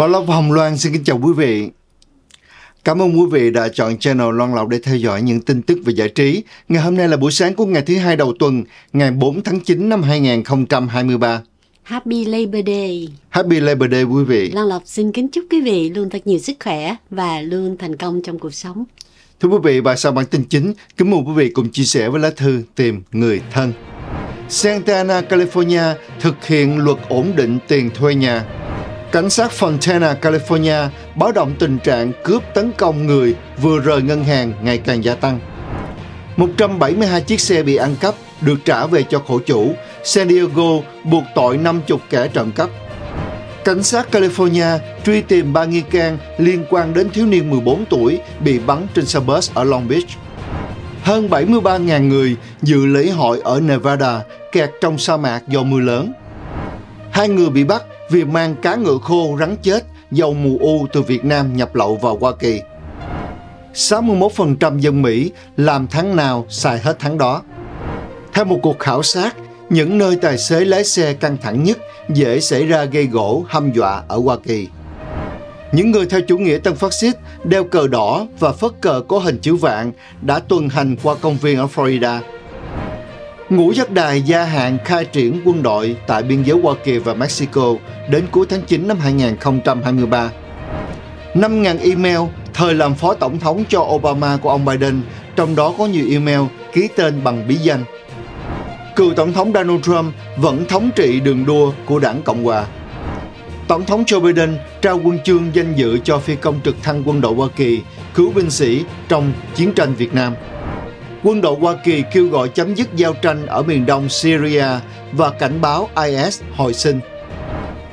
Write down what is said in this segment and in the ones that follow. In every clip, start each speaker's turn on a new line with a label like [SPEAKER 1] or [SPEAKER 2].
[SPEAKER 1] Bảo Lộc và Hồng Loan xin kính chào quý vị. Cảm ơn quý vị đã chọn channel Loan Lộc để theo dõi những tin tức về giải trí. Ngày hôm nay là buổi sáng của ngày thứ hai đầu tuần, ngày 4 tháng 9 năm 2023.
[SPEAKER 2] Happy Labor Day.
[SPEAKER 1] Happy Labor Day quý vị.
[SPEAKER 2] Loan Lộc xin kính chúc quý vị luôn thật nhiều sức khỏe và luôn thành công trong cuộc sống.
[SPEAKER 1] Thưa quý vị, và sau bản tin chính, kính mời quý vị cùng chia sẻ với lá thư tìm người thân. Santa Ana, California thực hiện luật ổn định tiền thuê nhà. Cảnh sát Fontana, California báo động tình trạng cướp tấn công người vừa rời ngân hàng ngày càng gia tăng. 172 chiếc xe bị ăn cắp được trả về cho khổ chủ. San Diego buộc tội 50 kẻ trộm cắp. Cảnh sát California truy tìm ba nghi can liên quan đến thiếu niên 14 tuổi bị bắn trên xe bus ở Long Beach. Hơn 73.000 người dự lễ hội ở Nevada kẹt trong sa mạc do mưa lớn. Hai người bị bắt vì mang cá ngựa khô rắn chết, dầu mù u từ Việt Nam nhập lậu vào Hoa Kỳ. 61% dân Mỹ làm tháng nào xài hết tháng đó. Theo một cuộc khảo sát, những nơi tài xế lái xe căng thẳng nhất dễ xảy ra gây gỗ, hăm dọa ở Hoa Kỳ. Những người theo chủ nghĩa tân phát xít đeo cờ đỏ và phất cờ có hình chữ vạn đã tuần hành qua công viên ở Florida Ngũ giác đài gia hạn khai triển quân đội tại biên giới Hoa Kỳ và Mexico đến cuối tháng 9 năm 2023. 5.000 email thời làm phó tổng thống cho Obama của ông Biden, trong đó có nhiều email ký tên bằng bí danh. Cựu tổng thống Donald Trump vẫn thống trị đường đua của đảng Cộng hòa. Tổng thống Joe Biden trao quân chương danh dự cho phi công trực thăng quân đội Hoa Kỳ cứu binh sĩ trong chiến tranh Việt Nam quân đội Hoa Kỳ kêu gọi chấm dứt giao tranh ở miền đông Syria và cảnh báo IS hồi sinh.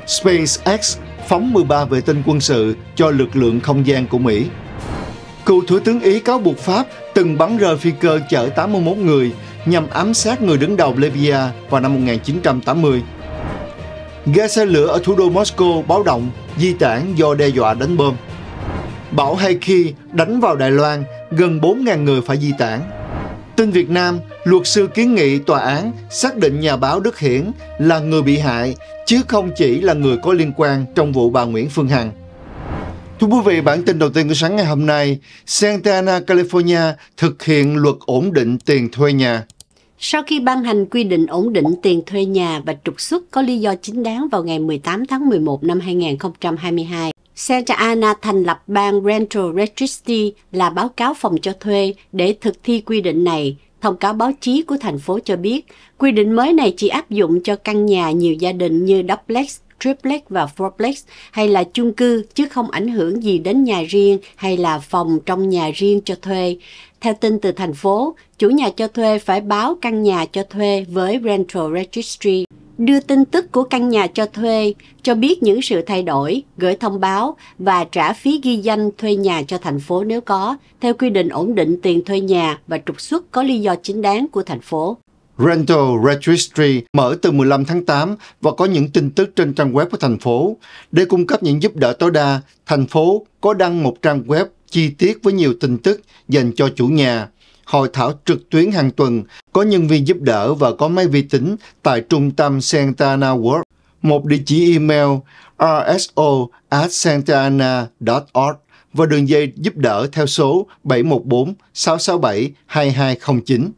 [SPEAKER 1] SpaceX phóng 13 vệ tinh quân sự cho lực lượng không gian của Mỹ. Cựu Thủ tướng Ý cáo buộc Pháp từng bắn rơi phi cơ chở 81 người nhằm ám sát người đứng đầu Libya vào năm 1980. Ga xe lửa ở thủ đô Moscow báo động di tản do đe dọa đánh bom. Bão Haiki đánh vào Đài Loan, gần 4.000 người phải di tản Tin Việt Nam, luật sư kiến nghị tòa án xác định nhà báo Đức Hiển là người bị hại, chứ không chỉ là người có liên quan trong vụ bà Nguyễn Phương Hằng. Thưa quý vị, bản tin đầu tiên của sáng ngày hôm nay, Santa Ana, California thực hiện luật ổn định tiền thuê nhà.
[SPEAKER 2] Sau khi ban hành quy định ổn định tiền thuê nhà và trục xuất có lý do chính đáng vào ngày 18 tháng 11 năm 2022, Santa Ana thành lập bang Rental Registry là báo cáo phòng cho thuê để thực thi quy định này. Thông cáo báo chí của thành phố cho biết, quy định mới này chỉ áp dụng cho căn nhà nhiều gia đình như duplex, triplex và fourplex hay là chung cư chứ không ảnh hưởng gì đến nhà riêng hay là phòng trong nhà riêng cho thuê. Theo tin từ thành phố, chủ nhà cho thuê phải báo căn nhà cho thuê với Rental Registry đưa tin tức của căn nhà cho thuê, cho biết những sự thay đổi, gửi thông báo và trả phí ghi danh thuê nhà cho thành phố nếu có, theo quy định ổn định tiền thuê nhà và trục xuất có lý do chính đáng của thành phố.
[SPEAKER 1] Rental Registry mở từ 15 tháng 8 và có những tin tức trên trang web của thành phố. Để cung cấp những giúp đỡ tối đa, thành phố có đăng một trang web chi tiết với nhiều tin tức dành cho chủ nhà hội thảo trực tuyến hàng tuần, có nhân viên giúp đỡ và có máy vi tính tại trung tâm Santa Ana World, một địa chỉ email rso org và đường dây giúp đỡ theo số 714 667 2209.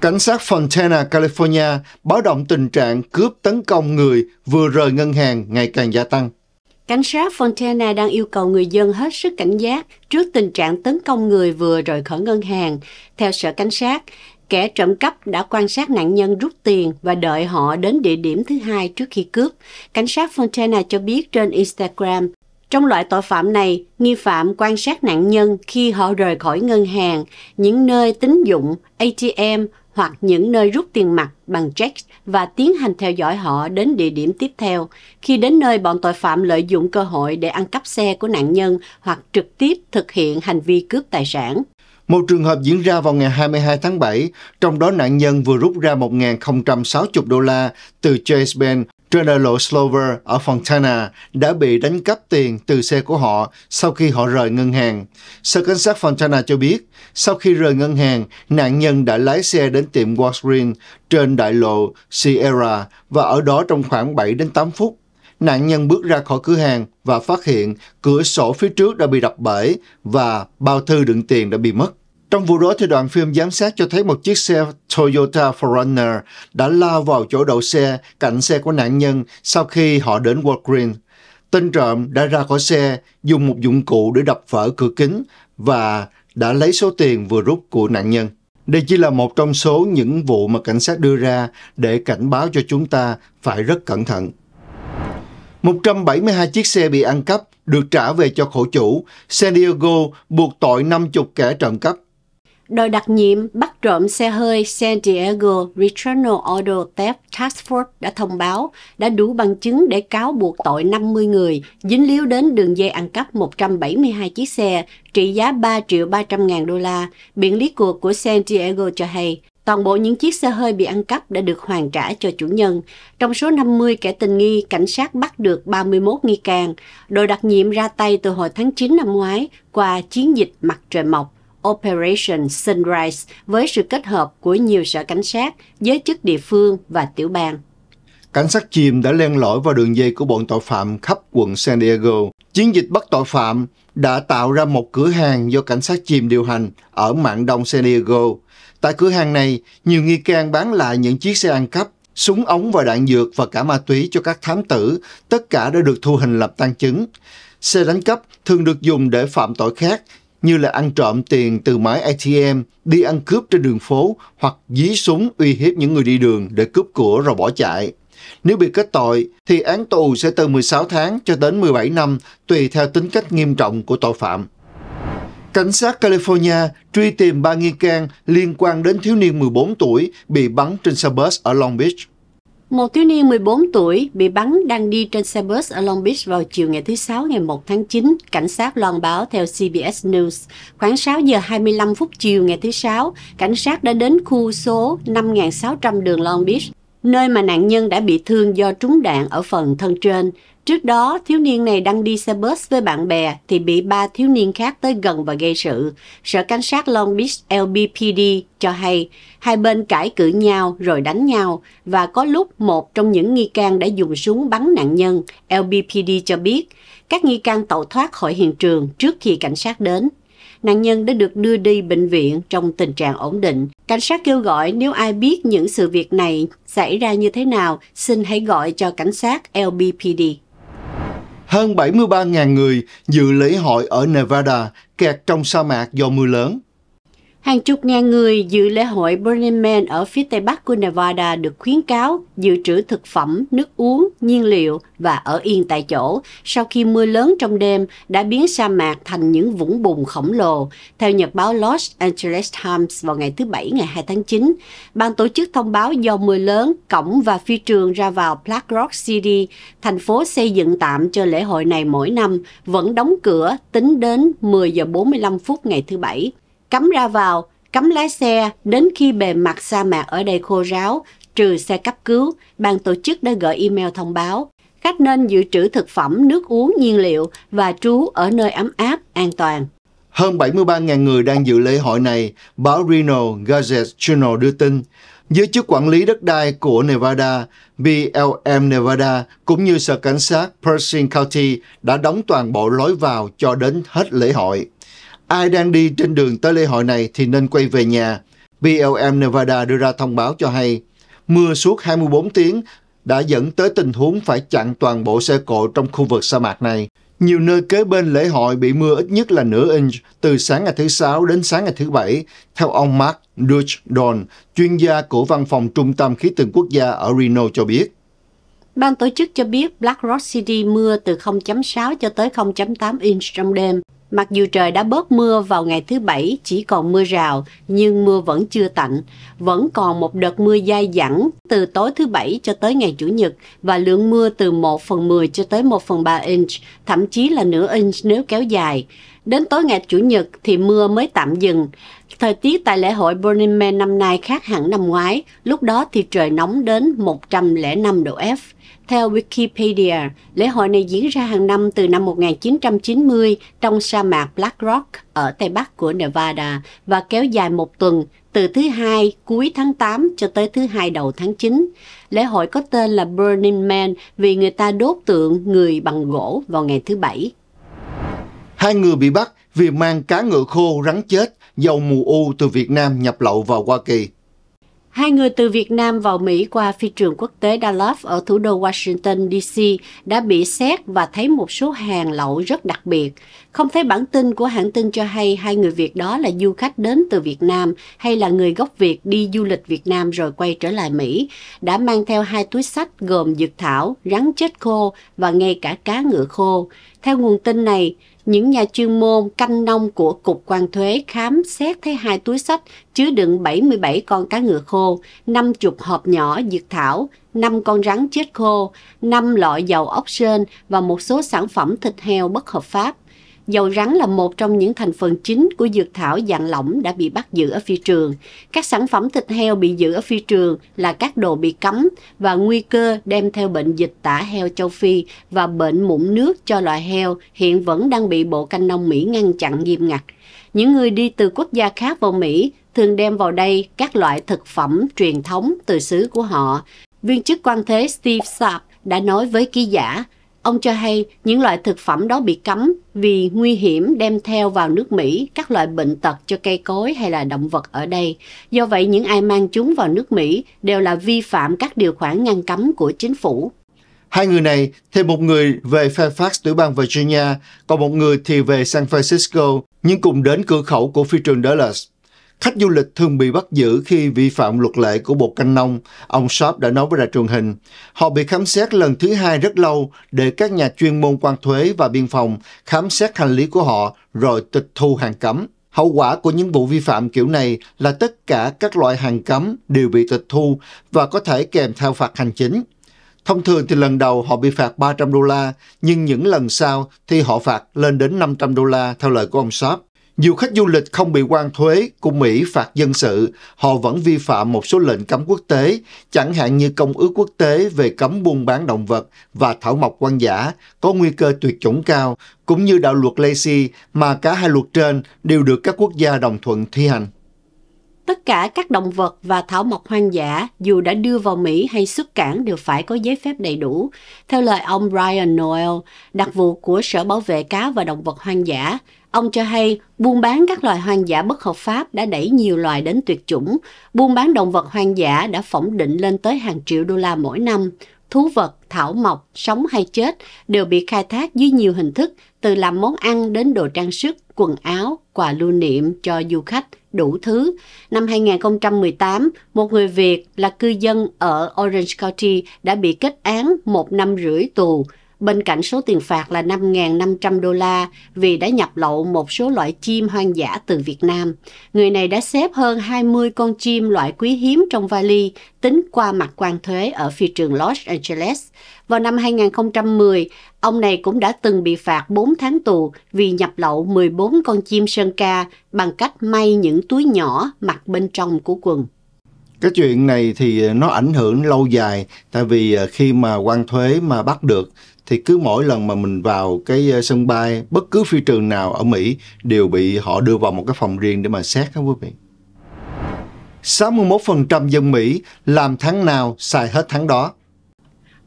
[SPEAKER 1] Cảnh sát Fontana, California báo động tình trạng cướp tấn công người vừa rời ngân hàng ngày càng gia tăng.
[SPEAKER 2] Cảnh sát Fontana đang yêu cầu người dân hết sức cảnh giác trước tình trạng tấn công người vừa rời khỏi ngân hàng. Theo sở cảnh sát, kẻ trộm cắp đã quan sát nạn nhân rút tiền và đợi họ đến địa điểm thứ hai trước khi cướp. Cảnh sát Fontana cho biết trên Instagram, trong loại tội phạm này, nghi phạm quan sát nạn nhân khi họ rời khỏi ngân hàng, những nơi tín dụng, ATM hoặc những nơi rút tiền mặt bằng check và tiến hành theo dõi họ đến địa điểm tiếp theo. Khi đến nơi, bọn tội phạm lợi dụng cơ hội để ăn cắp xe của nạn nhân hoặc trực tiếp thực hiện hành vi
[SPEAKER 1] cướp tài sản. Một trường hợp diễn ra vào ngày 22 tháng 7, trong đó nạn nhân vừa rút ra 1.060 đô la từ Chase Bank trên đại lộ Slover ở Fontana đã bị đánh cắp tiền từ xe của họ sau khi họ rời ngân hàng. Sở cảnh sát Fontana cho biết, sau khi rời ngân hàng, nạn nhân đã lái xe đến tiệm Walgreens trên đại lộ Sierra và ở đó trong khoảng 7 đến 8 phút. Nạn nhân bước ra khỏi cửa hàng và phát hiện cửa sổ phía trước đã bị đập bể và bao thư đựng tiền đã bị mất. Trong vụ đó thì đoạn phim giám sát cho thấy một chiếc xe Toyota Forerunner đã lao vào chỗ đậu xe cạnh xe của nạn nhân sau khi họ đến Walgreens. Tên trộm đã ra khỏi xe, dùng một dụng cụ để đập vỡ cửa kính và đã lấy số tiền vừa rút của nạn nhân. Đây chỉ là một trong số những vụ mà cảnh sát đưa ra để cảnh báo cho chúng ta phải rất cẩn thận. 172 chiếc xe bị ăn cắp được trả về cho khổ chủ. San Diego buộc tội 50 kẻ trộm cắp
[SPEAKER 2] đội đặc nhiệm bắt trộm xe hơi San Diego Regional Auto Theft Task Force đã thông báo đã đủ bằng chứng để cáo buộc tội 50 người dính líu đến đường dây ăn cắp 172 chiếc xe trị giá 3 triệu 300 ngàn đô la. Biện lý cuộc của San Diego cho hay Toàn bộ những chiếc xe hơi bị ăn cắp đã được hoàn trả cho chủ nhân. Trong số 50 kẻ tình nghi, cảnh sát bắt được 31 nghi can. Đội đặc nhiệm ra tay từ hồi tháng 9 năm ngoái qua chiến dịch mặt trời mọc Operation Sunrise với sự kết hợp của nhiều sở cảnh sát, giới chức địa phương và tiểu bang.
[SPEAKER 1] Cảnh sát chìm đã len lỏi vào đường dây của bọn tội phạm khắp quận San Diego. Chiến dịch bắt tội phạm đã tạo ra một cửa hàng do cảnh sát chìm điều hành ở mạng đông San Diego. Tại cửa hàng này, nhiều nghi can bán lại những chiếc xe ăn cắp, súng ống và đạn dược và cả ma túy cho các thám tử, tất cả đã được thu hình lập tăng chứng. Xe đánh cắp thường được dùng để phạm tội khác như là ăn trộm tiền từ máy ATM, đi ăn cướp trên đường phố hoặc dí súng uy hiếp những người đi đường để cướp của rồi bỏ chạy. Nếu bị kết tội thì án tù sẽ từ 16 tháng cho đến 17 năm tùy theo tính cách nghiêm trọng của tội phạm. Cảnh sát California truy tìm ba nghi can liên quan đến thiếu niên 14 tuổi bị bắn trên xe bus ở Long Beach.
[SPEAKER 2] Một thiếu niên 14 tuổi bị bắn đang đi trên xe bus ở Long Beach vào chiều ngày thứ Sáu ngày 1 tháng 9, cảnh sát loan báo theo CBS News. Khoảng 6 giờ 25 phút chiều ngày thứ Sáu, cảnh sát đã đến khu số 5600 đường Long Beach nơi mà nạn nhân đã bị thương do trúng đạn ở phần thân trên. Trước đó, thiếu niên này đang đi xe bus với bạn bè thì bị ba thiếu niên khác tới gần và gây sự. Sở cảnh sát Long Beach LBPD cho hay hai bên cãi cự nhau rồi đánh nhau và có lúc một trong những nghi can đã dùng súng bắn nạn nhân. LBPD cho biết các nghi can tẩu thoát khỏi hiện trường trước khi cảnh sát đến. Nạn nhân đã được đưa đi bệnh viện trong tình trạng ổn định. Cảnh sát kêu gọi nếu ai biết những sự việc này xảy ra như thế nào, xin hãy gọi cho cảnh sát LBPD.
[SPEAKER 1] Hơn 73.000 người dự lễ hội ở Nevada kẹt trong sa mạc do mưa lớn.
[SPEAKER 2] Hàng chục ngàn người dự lễ hội Burning Man ở phía tây bắc của Nevada được khuyến cáo dự trữ thực phẩm, nước uống, nhiên liệu và ở yên tại chỗ sau khi mưa lớn trong đêm đã biến sa mạc thành những vũng bùn khổng lồ. Theo nhật báo Los Angeles Times vào ngày thứ Bảy ngày 2 tháng 9, ban tổ chức thông báo do mưa lớn, cổng và phi trường ra vào Black Rock City, thành phố xây dựng tạm cho lễ hội này mỗi năm, vẫn đóng cửa tính đến 10 giờ 45 phút ngày thứ Bảy cấm ra vào, cấm lái xe đến khi bề mặt sa mạc ở đây khô ráo, trừ xe cấp cứu, ban tổ chức đã gửi email thông báo. Khách nên dự trữ thực phẩm, nước uống, nhiên liệu và trú ở nơi ấm áp, an toàn.
[SPEAKER 1] Hơn 73.000 người đang dự lễ hội này, báo Reno Gazette Journal đưa tin. Giới chức quản lý đất đai của Nevada, BLM Nevada, cũng như sở cảnh sát Pershing County đã đóng toàn bộ lối vào cho đến hết lễ hội. Ai đang đi trên đường tới lễ hội này thì nên quay về nhà. BLM Nevada đưa ra thông báo cho hay, mưa suốt 24 tiếng đã dẫn tới tình huống phải chặn toàn bộ xe cộ trong khu vực sa mạc này. Nhiều nơi kế bên lễ hội bị mưa ít nhất là nửa inch từ sáng ngày thứ Sáu đến sáng ngày thứ Bảy, theo ông Mark Dutch-Don, chuyên gia của Văn phòng Trung tâm Khí tượng Quốc gia ở Reno cho biết.
[SPEAKER 2] Ban tổ chức cho biết Black Rock City mưa từ 0.6 cho tới 0.8 inch trong đêm Mặc dù trời đã bớt mưa vào ngày thứ bảy chỉ còn mưa rào nhưng mưa vẫn chưa tạnh, vẫn còn một đợt mưa dai dẳng từ tối thứ bảy cho tới ngày chủ nhật và lượng mưa từ 1 phần 10 cho tới 1 phần 3 inch, thậm chí là nửa inch nếu kéo dài. Đến tối ngày Chủ nhật thì mưa mới tạm dừng. Thời tiết tại lễ hội Burning Man năm nay khác hẳn năm ngoái, lúc đó thì trời nóng đến 105 độ F. Theo Wikipedia, lễ hội này diễn ra hàng năm từ năm 1990 trong sa mạc Black Rock ở Tây Bắc của Nevada và kéo dài một tuần từ thứ hai cuối tháng 8 cho tới thứ hai đầu tháng 9. Lễ hội có tên là Burning Man vì người ta đốt tượng người
[SPEAKER 1] bằng gỗ
[SPEAKER 2] vào ngày thứ bảy.
[SPEAKER 1] Hai người bị bắt vì mang cá ngựa khô rắn chết, dầu mù u từ Việt Nam nhập lậu vào Hoa Kỳ.
[SPEAKER 2] Hai người từ Việt Nam vào Mỹ qua phi trường quốc tế Dallas ở thủ đô Washington, DC đã bị xét và thấy một số hàng lậu rất đặc biệt. Không thấy bản tin của hãng tin cho hay hai người Việt đó là du khách đến từ Việt Nam hay là người gốc Việt đi du lịch Việt Nam rồi quay trở lại Mỹ, đã mang theo hai túi sách gồm dược thảo, rắn chết khô và ngay cả cá ngựa khô. Theo nguồn tin này, những nhà chuyên môn canh nông của Cục quan thuế khám xét thấy hai túi sách chứa đựng 77 con cá ngựa khô, 50 hộp nhỏ dược thảo, 5 con rắn chết khô, 5 loại dầu ốc sên và một số sản phẩm thịt heo bất hợp pháp. Dầu rắn là một trong những thành phần chính của dược thảo dạng lỏng đã bị bắt giữ ở phi trường. Các sản phẩm thịt heo bị giữ ở phi trường là các đồ bị cấm và nguy cơ đem theo bệnh dịch tả heo châu Phi và bệnh mụn nước cho loài heo hiện vẫn đang bị Bộ Canh nông Mỹ ngăn chặn nghiêm ngặt. Những người đi từ quốc gia khác vào Mỹ thường đem vào đây các loại thực phẩm truyền thống từ xứ của họ. Viên chức quan thế Steve Saab đã nói với ký giả Ông cho hay những loại thực phẩm đó bị cấm vì nguy hiểm đem theo vào nước Mỹ các loại bệnh tật cho cây cối hay là động vật ở đây. Do vậy, những ai mang chúng vào nước Mỹ đều là vi phạm các điều khoản ngăn cấm của chính phủ.
[SPEAKER 1] Hai người này, thêm một người về Fairfax tiểu bang Virginia, còn một người thì về San Francisco, nhưng cùng đến cửa khẩu của phi trường Dallas. Khách du lịch thường bị bắt giữ khi vi phạm luật lệ của Bộ Canh Nông, ông Sharp đã nói với đài truyền hình. Họ bị khám xét lần thứ hai rất lâu để các nhà chuyên môn quan thuế và biên phòng khám xét hành lý của họ rồi tịch thu hàng cấm. Hậu quả của những vụ vi phạm kiểu này là tất cả các loại hàng cấm đều bị tịch thu và có thể kèm theo phạt hành chính. Thông thường thì lần đầu họ bị phạt 300 đô la, nhưng những lần sau thì họ phạt lên đến 500 đô la theo lời của ông Sharp. Dù khách du lịch không bị quan thuế của Mỹ phạt dân sự, họ vẫn vi phạm một số lệnh cấm quốc tế, chẳng hạn như Công ước quốc tế về cấm buôn bán động vật và thảo mộc quan giả, có nguy cơ tuyệt chủng cao, cũng như đạo luật Lacey mà cả hai luật trên đều được các quốc gia đồng thuận thi hành.
[SPEAKER 2] Tất cả các động vật và thảo mộc hoang dã dù đã đưa vào Mỹ hay xuất cảng đều phải có giấy phép đầy đủ. Theo lời ông Brian Noel, đặc vụ của Sở Bảo vệ Cá và Động vật Hoang dã, Ông cho hay buôn bán các loài hoang dã bất hợp pháp đã đẩy nhiều loài đến tuyệt chủng. Buôn bán động vật hoang dã đã phỏng định lên tới hàng triệu đô la mỗi năm. Thú vật, thảo mộc, sống hay chết đều bị khai thác dưới nhiều hình thức, từ làm món ăn đến đồ trang sức, quần áo, quà lưu niệm cho du khách đủ thứ. Năm 2018, một người Việt là cư dân ở Orange County đã bị kết án một năm rưỡi tù bên cạnh số tiền phạt là 5.500 đô la vì đã nhập lậu một số loại chim hoang dã từ Việt Nam. Người này đã xếp hơn 20 con chim loại quý hiếm trong vali tính qua mặt quan thuế ở phi trường Los Angeles. Vào năm 2010, ông này cũng đã từng bị phạt 4 tháng tù vì nhập lậu 14 con chim sơn ca bằng cách may những túi nhỏ mặc bên trong của quần.
[SPEAKER 1] Cái chuyện này thì nó ảnh hưởng lâu dài tại vì à, khi mà quan thuế mà bắt được thì cứ mỗi lần mà mình vào cái ờ, sân bay bất cứ phi trường nào ở Mỹ đều bị họ đưa vào một cái phòng riêng để mà xét các quý vị. 61% dân Mỹ làm tháng nào xài hết tháng đó.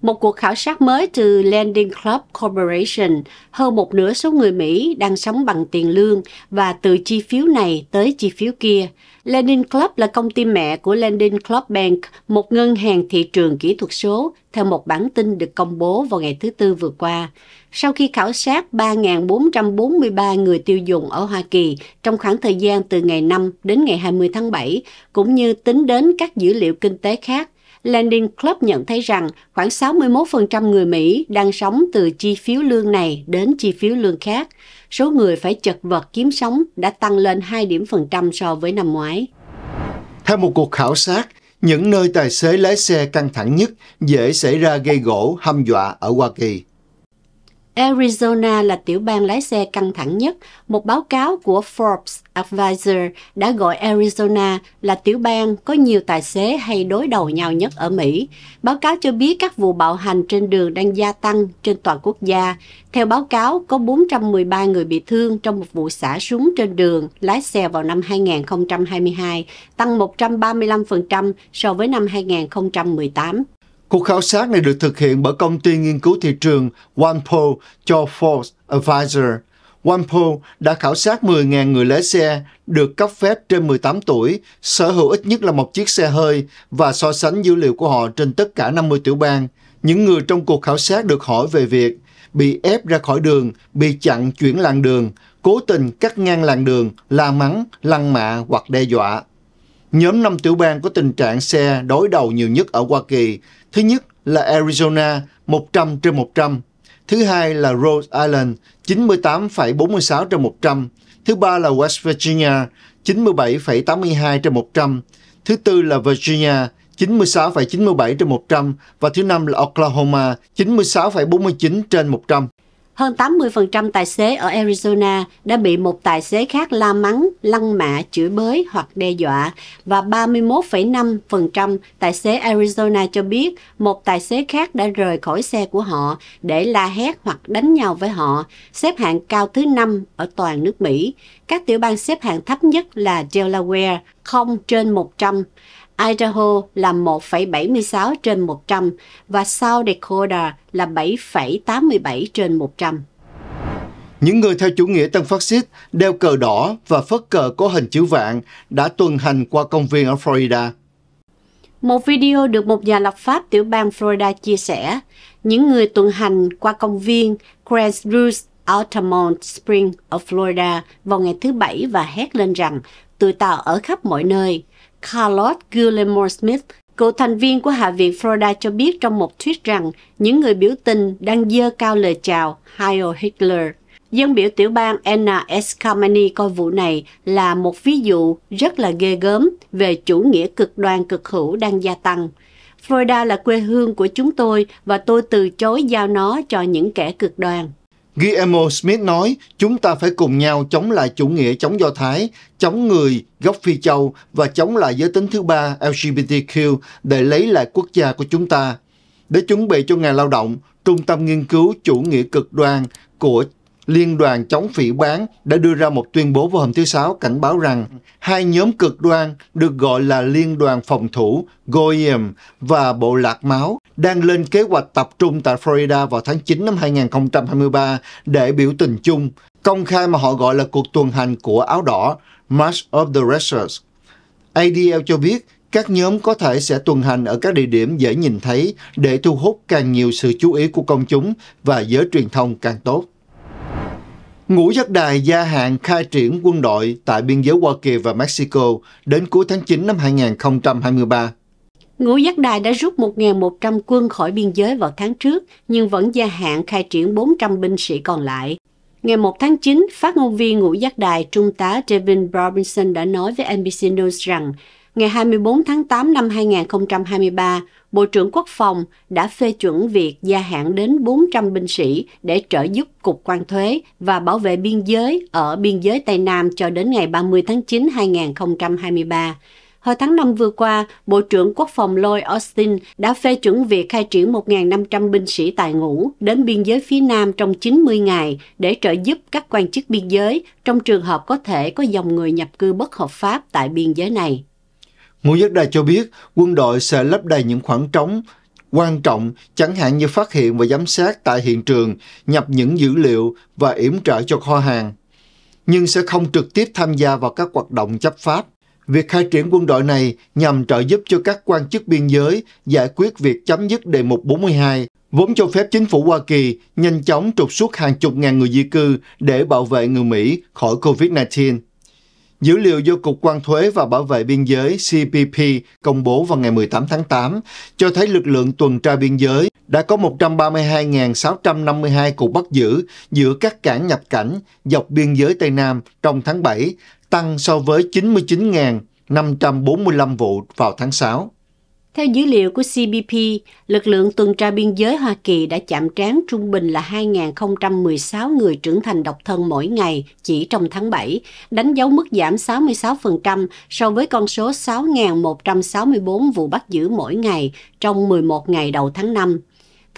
[SPEAKER 2] Một cuộc khảo sát mới từ Lending Club Corporation, hơn một nửa số người Mỹ đang sống bằng tiền lương và từ chi phiếu này tới chi phiếu kia. Lending Club là công ty mẹ của Lending Club Bank, một ngân hàng thị trường kỹ thuật số, theo một bản tin được công bố vào ngày thứ Tư vừa qua. Sau khi khảo sát 3.443 người tiêu dùng ở Hoa Kỳ trong khoảng thời gian từ ngày 5 đến ngày 20 tháng 7, cũng như tính đến các dữ liệu kinh tế khác, Lending Club nhận thấy rằng khoảng 61% người Mỹ đang sống từ chi phiếu lương này đến chi phiếu lương khác. Số người phải chật vật kiếm sống đã tăng lên 2 điểm phần trăm so với năm ngoái.
[SPEAKER 1] Theo một cuộc khảo sát, những nơi tài xế lái xe căng thẳng nhất dễ xảy ra gây gỗ, hâm dọa ở Hoa Kỳ
[SPEAKER 2] Arizona là tiểu bang lái xe căng thẳng nhất. Một báo cáo của Forbes Advisor đã gọi Arizona là tiểu bang có nhiều tài xế hay đối đầu nhau nhất ở Mỹ. Báo cáo cho biết các vụ bạo hành trên đường đang gia tăng trên toàn quốc gia. Theo báo cáo, có 413 người bị thương trong một vụ xả súng trên đường lái xe vào năm 2022, tăng 135% so với năm 2018.
[SPEAKER 1] Cuộc khảo sát này được thực hiện bởi công ty nghiên cứu thị trường OnePoll cho Forbes Advisor. OnePoll đã khảo sát 10.000 người lái xe được cấp phép trên 18 tuổi, sở hữu ít nhất là một chiếc xe hơi và so sánh dữ liệu của họ trên tất cả 50 tiểu bang. Những người trong cuộc khảo sát được hỏi về việc bị ép ra khỏi đường, bị chặn chuyển làn đường, cố tình cắt ngang làn đường, la mắng, lăng mạ hoặc đe dọa. Nhóm năm tiểu bang có tình trạng xe đối đầu nhiều nhất ở Hoa Kỳ. Thứ nhất là Arizona 100 trên 100. Thứ hai là Rhode Island 98,46 trên 100. Thứ ba là West Virginia 97,82 trên 100. Thứ tư là Virginia 96,97 trên 100 và thứ năm là Oklahoma 96,49 trên 100.
[SPEAKER 2] Hơn 80% tài xế ở Arizona đã bị một tài xế khác la mắng, lăng mạ, chửi bới hoặc đe dọa và 31,5% tài xế Arizona cho biết một tài xế khác đã rời khỏi xe của họ để la hét hoặc đánh nhau với họ, xếp hạng cao thứ 5 ở toàn nước Mỹ. Các tiểu bang xếp hạng thấp nhất là Delaware, 0 trên 100, Idaho là 1,76 trên 100 và South Dakota là 7,87 trên
[SPEAKER 1] 100. Những người theo chủ nghĩa tân phát xít đeo cờ đỏ và phất cờ có hình chữ vạn đã tuần hành qua công viên ở Florida.
[SPEAKER 2] Một video được một nhà lập pháp tiểu bang Florida chia sẻ, những người tuần hành qua công viên Grand Altamont Spring ở Florida vào ngày thứ Bảy và hét lên rằng tụi tao ở khắp mọi nơi, Charlotte Gillemore Smith, cựu thành viên của Hạ viện Florida cho biết trong một tweet rằng những người biểu tình đang dơ cao lời chào Heil Hitler. Dân biểu tiểu bang Anna Escamani coi vụ này là một ví dụ rất là ghê gớm về chủ nghĩa cực đoan cực hữu đang gia tăng. Florida là quê hương của chúng tôi và tôi từ chối giao nó cho những kẻ cực đoan.
[SPEAKER 1] Guillermo Smith nói, chúng ta phải cùng nhau chống lại chủ nghĩa chống Do Thái, chống người gốc Phi Châu và chống lại giới tính thứ ba LGBTQ để lấy lại quốc gia của chúng ta. Để chuẩn bị cho ngày lao động, Trung tâm Nghiên cứu Chủ nghĩa cực đoan của Liên đoàn chống phỉ bán đã đưa ra một tuyên bố vào hôm thứ Sáu cảnh báo rằng hai nhóm cực đoan được gọi là Liên đoàn phòng thủ Goyim và Bộ Lạc Máu đang lên kế hoạch tập trung tại Florida vào tháng 9 năm 2023 để biểu tình chung, công khai mà họ gọi là cuộc tuần hành của áo đỏ March of the Red ADL cho biết các nhóm có thể sẽ tuần hành ở các địa điểm dễ nhìn thấy để thu hút càng nhiều sự chú ý của công chúng và giới truyền thông càng tốt. Ngũ giác đài gia hạn khai triển quân đội tại biên giới Hoa Kỳ và Mexico đến cuối tháng 9 năm 2023.
[SPEAKER 2] Ngũ Giác Đài đã rút 1.100 quân khỏi biên giới vào tháng trước, nhưng vẫn gia hạn khai triển 400 binh sĩ còn lại. Ngày 1 tháng 9, phát ngôn viên Ngũ Giác Đài Trung tá Devin Robinson đã nói với NBC News rằng ngày 24 tháng 8 năm 2023, Bộ trưởng Quốc phòng đã phê chuẩn việc gia hạn đến 400 binh sĩ để trợ giúp Cục quan thuế và bảo vệ biên giới ở biên giới Tây Nam cho đến ngày 30 tháng 9 2023. Hồi tháng 5 vừa qua, Bộ trưởng Quốc phòng Lloyd Austin đã phê chuẩn việc khai triển 1.500 binh sĩ tài ngũ đến biên giới phía Nam trong 90 ngày để trợ giúp các quan chức biên giới trong trường hợp có thể có dòng người nhập cư bất hợp pháp tại biên giới này.
[SPEAKER 1] Ngũ Giác Đài cho biết quân đội sẽ lấp đầy những khoảng trống quan trọng chẳng hạn như phát hiện và giám sát tại hiện trường, nhập những dữ liệu và yểm trợ cho kho hàng, nhưng sẽ không trực tiếp tham gia vào các hoạt động chấp pháp. Việc khai triển quân đội này nhằm trợ giúp cho các quan chức biên giới giải quyết việc chấm dứt đề mục 42, vốn cho phép chính phủ Hoa Kỳ nhanh chóng trục xuất hàng chục ngàn người di cư để bảo vệ người Mỹ khỏi COVID-19. Dữ liệu do Cục quan thuế và bảo vệ biên giới CBP công bố vào ngày 18 tháng 8 cho thấy lực lượng tuần tra biên giới đã có 132.652 cuộc bắt giữ giữa các cảng nhập cảnh dọc biên giới Tây Nam trong tháng 7 tăng so với 99.545 vụ vào tháng 6.
[SPEAKER 2] Theo dữ liệu của CBP, lực lượng tuần tra biên giới Hoa Kỳ đã chạm trán trung bình là 2.016 người trưởng thành độc thân mỗi ngày chỉ trong tháng 7, đánh dấu mức giảm 66% so với con số 6.164 vụ bắt giữ mỗi ngày trong 11 ngày đầu tháng 5.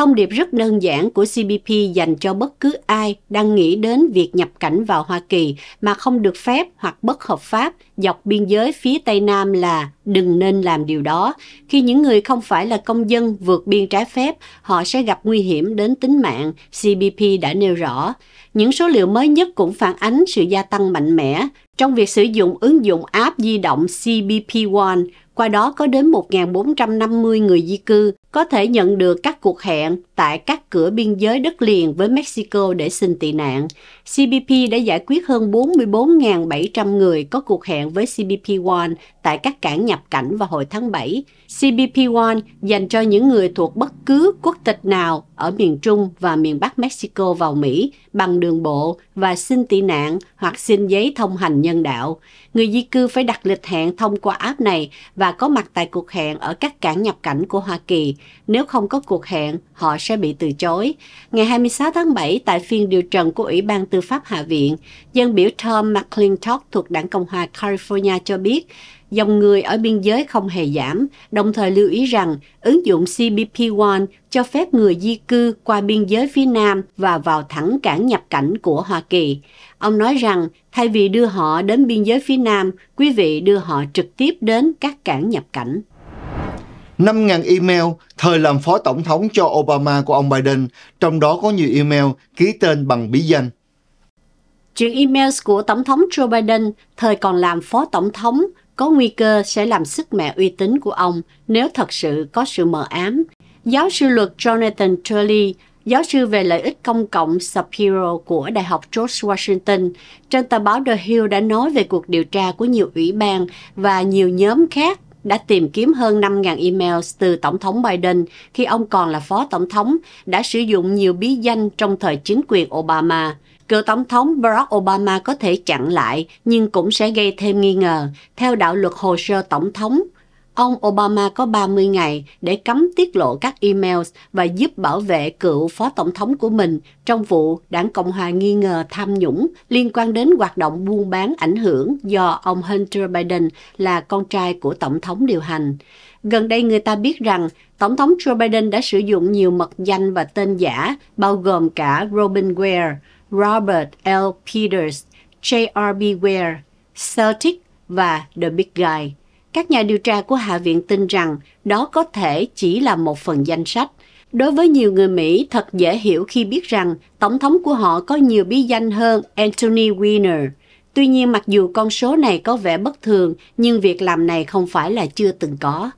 [SPEAKER 2] Thông điệp rất đơn giản của CBP dành cho bất cứ ai đang nghĩ đến việc nhập cảnh vào Hoa Kỳ mà không được phép hoặc bất hợp pháp dọc biên giới phía Tây Nam là đừng nên làm điều đó. Khi những người không phải là công dân vượt biên trái phép, họ sẽ gặp nguy hiểm đến tính mạng, CBP đã nêu rõ. Những số liệu mới nhất cũng phản ánh sự gia tăng mạnh mẽ trong việc sử dụng ứng dụng app di động CBP One qua đó có đến 1.450 người di cư có thể nhận được các cuộc hẹn tại các cửa biên giới đất liền với Mexico để xin tị nạn. CBP đã giải quyết hơn 44.700 người có cuộc hẹn với cbp One tại các cảng nhập cảnh vào hồi tháng 7 cbp One dành cho những người thuộc bất cứ quốc tịch nào ở miền Trung và miền Bắc Mexico vào Mỹ bằng đường bộ và xin tị nạn hoặc xin giấy thông hành nhân đạo. Người di cư phải đặt lịch hẹn thông qua app này và có mặt tại cuộc hẹn ở các cảng nhập cảnh của Hoa Kỳ. Nếu không có cuộc hẹn, họ sẽ bị từ chối. Ngày 26 tháng 7, tại phiên điều trần của Ủy ban Tư pháp Hạ viện, dân biểu Tom McClintock thuộc đảng Cộng hòa California cho biết dòng người ở biên giới không hề giảm, đồng thời lưu ý rằng ứng dụng cbp One cho phép người di cư qua biên giới phía Nam và vào thẳng cảng nhập cảnh của Hoa Kỳ. Ông nói rằng thay vì đưa họ đến biên giới phía Nam, quý vị đưa họ trực tiếp đến các cảng nhập cảnh.
[SPEAKER 1] 5.000 email thời làm phó tổng thống cho Obama của ông Biden, trong đó có nhiều email ký tên bằng bí danh.
[SPEAKER 2] Chuyện emails của Tổng thống Joe Biden thời còn làm phó tổng thống có nguy cơ sẽ làm sức mẹ uy tín của ông nếu thật sự có sự mờ ám. Giáo sư luật Jonathan Turley, giáo sư về lợi ích công cộng Shapiro của Đại học George Washington, trên tờ báo The Hill đã nói về cuộc điều tra của nhiều ủy ban và nhiều nhóm khác đã tìm kiếm hơn 5.000 email từ Tổng thống Biden khi ông còn là Phó Tổng thống, đã sử dụng nhiều bí danh trong thời chính quyền Obama. Cựu Tổng thống Barack Obama có thể chặn lại nhưng cũng sẽ gây thêm nghi ngờ. Theo đạo luật hồ sơ Tổng thống, ông Obama có 30 ngày để cấm tiết lộ các email và giúp bảo vệ cựu phó tổng thống của mình trong vụ đảng Cộng hòa nghi ngờ tham nhũng liên quan đến hoạt động buôn bán ảnh hưởng do ông Hunter Biden là con trai của tổng thống điều hành. Gần đây người ta biết rằng Tổng thống Joe Biden đã sử dụng nhiều mật danh và tên giả, bao gồm cả Robin Ware – Robert L. Peters, J.R.B. Ware, Celtic và The Big Guy. Các nhà điều tra của Hạ viện tin rằng đó có thể chỉ là một phần danh sách. Đối với nhiều người Mỹ, thật dễ hiểu khi biết rằng tổng thống của họ có nhiều bí danh hơn Anthony Weiner. Tuy nhiên, mặc dù con số này có vẻ bất thường, nhưng việc làm này không phải là chưa từng có.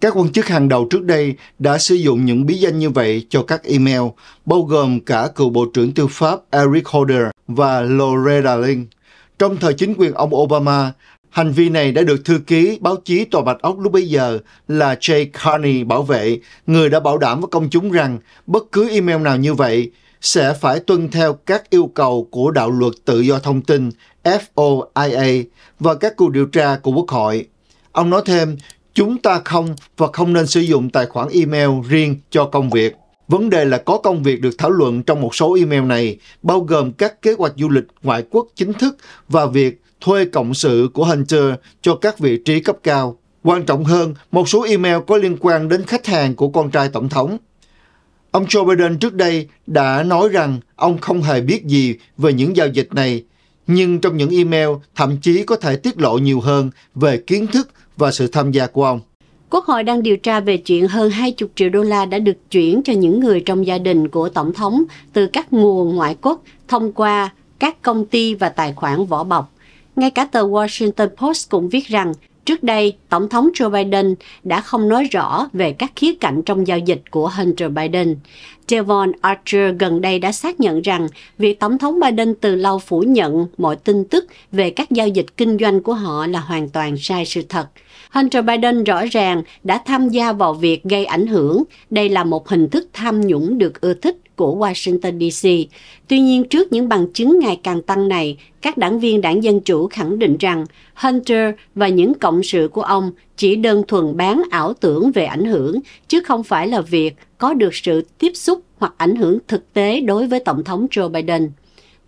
[SPEAKER 1] Các quan chức hàng đầu trước đây đã sử dụng những bí danh như vậy cho các email, bao gồm cả cựu Bộ trưởng Tư pháp Eric Holder và Loretta Lynn. Trong thời chính quyền ông Obama, hành vi này đã được thư ký báo chí Tòa Bạch Ốc lúc bấy giờ là Jay Carney bảo vệ, người đã bảo đảm với công chúng rằng bất cứ email nào như vậy sẽ phải tuân theo các yêu cầu của đạo luật tự do thông tin FOIA và các cuộc điều tra của Quốc hội. Ông nói thêm, Chúng ta không và không nên sử dụng tài khoản email riêng cho công việc. Vấn đề là có công việc được thảo luận trong một số email này, bao gồm các kế hoạch du lịch ngoại quốc chính thức và việc thuê cộng sự của Hunter cho các vị trí cấp cao. Quan trọng hơn, một số email có liên quan đến khách hàng của con trai tổng thống. Ông Joe Biden trước đây đã nói rằng ông không hề biết gì về những giao dịch này, nhưng trong những email thậm chí có thể tiết lộ nhiều hơn về kiến thức và sự tham gia của ông.
[SPEAKER 2] Quốc hội đang điều tra về chuyện hơn 20 triệu đô la đã được chuyển cho những người trong gia đình của Tổng thống từ các nguồn ngoại quốc thông qua các công ty và tài khoản vỏ bọc. Ngay cả tờ Washington Post cũng viết rằng trước đây Tổng thống Joe Biden đã không nói rõ về các khía cạnh trong giao dịch của Hunter Biden. Devon Archer gần đây đã xác nhận rằng việc Tổng thống Biden từ lâu phủ nhận mọi tin tức về các giao dịch kinh doanh của họ là hoàn toàn sai sự thật – Hunter Biden rõ ràng đã tham gia vào việc gây ảnh hưởng. Đây là một hình thức tham nhũng được ưa thích của Washington DC. Tuy nhiên trước những bằng chứng ngày càng tăng này, các đảng viên đảng Dân Chủ khẳng định rằng Hunter và những cộng sự của ông chỉ đơn thuần bán ảo tưởng về ảnh hưởng, chứ không phải là việc có được sự tiếp xúc hoặc ảnh hưởng thực tế đối với Tổng thống Joe Biden.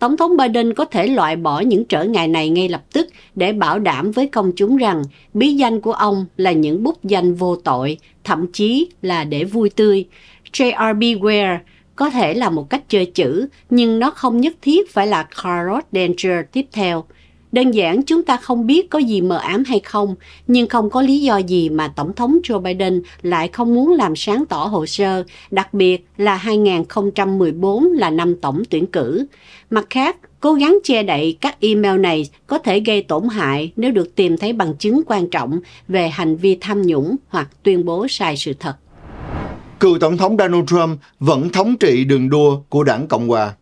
[SPEAKER 2] Tổng thống Biden có thể loại bỏ những trở ngại này ngay lập tức để bảo đảm với công chúng rằng bí danh của ông là những bút danh vô tội, thậm chí là để vui tươi. J.R.B. Ware có thể là một cách chơi chữ, nhưng nó không nhất thiết phải là Carrot Danger tiếp theo. Đơn giản chúng ta không biết có gì mờ ám hay không, nhưng không có lý do gì mà Tổng thống Joe Biden lại không muốn làm sáng tỏ hồ sơ, đặc biệt là 2014 là năm tổng tuyển cử. Mặt khác, cố gắng che đậy các email này có thể gây tổn hại nếu được tìm thấy bằng chứng quan trọng về hành vi tham nhũng hoặc tuyên bố sai sự thật.
[SPEAKER 1] Cựu Tổng thống Donald Trump vẫn thống trị đường đua của đảng Cộng hòa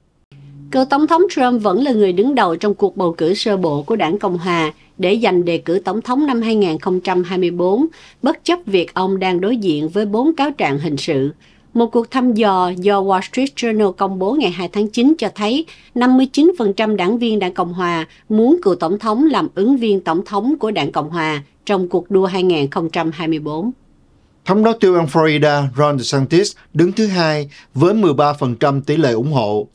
[SPEAKER 2] cựu Tổng thống Trump vẫn là người đứng đầu trong cuộc bầu cử sơ bộ của đảng Cộng Hòa để giành đề cử Tổng thống năm 2024, bất chấp việc ông đang đối diện với bốn cáo trạng hình sự. Một cuộc thăm dò do Wall Street Journal công bố ngày 2 tháng 9 cho thấy 59% đảng viên đảng Cộng Hòa muốn cựu Tổng thống làm ứng viên Tổng thống của đảng Cộng Hòa trong cuộc đua 2024.
[SPEAKER 1] Thống đốc tiêu bang Florida Ron DeSantis đứng thứ hai với 13% tỷ lệ ủng hộ